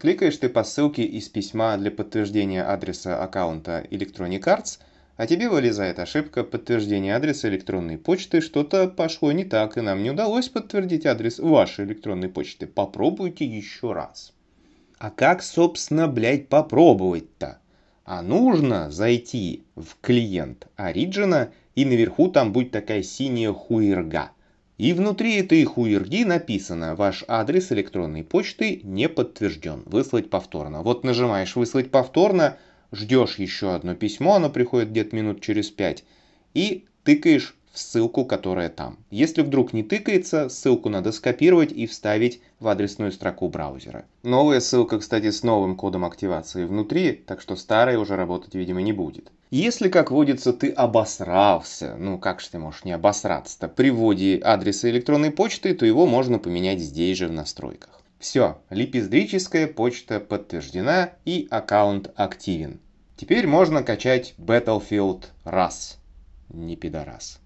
Кликаешь ты по ссылке из письма для подтверждения адреса аккаунта Electronic Arts, а тебе вылезает ошибка подтверждения адреса электронной почты. Что-то пошло не так, и нам не удалось подтвердить адрес вашей электронной почты. Попробуйте еще раз. А как, собственно, блядь, попробовать-то? А нужно зайти в клиент Origin, и наверху там будет такая синяя хуерга – и внутри этой хуерги написано «Ваш адрес электронной почты не подтвержден. Выслать повторно». Вот нажимаешь «Выслать повторно», ждешь еще одно письмо, оно приходит где-то минут через пять, и тыкаешь ссылку, которая там. Если вдруг не тыкается, ссылку надо скопировать и вставить в адресную строку браузера. Новая ссылка, кстати, с новым кодом активации внутри, так что старая уже работать, видимо, не будет. Если, как водится, ты обосрался, ну как же ты можешь не обосраться-то, при вводе адреса электронной почты, то его можно поменять здесь же в настройках. Все, липиздрическая почта подтверждена и аккаунт активен. Теперь можно качать Battlefield раз. Не пидорас.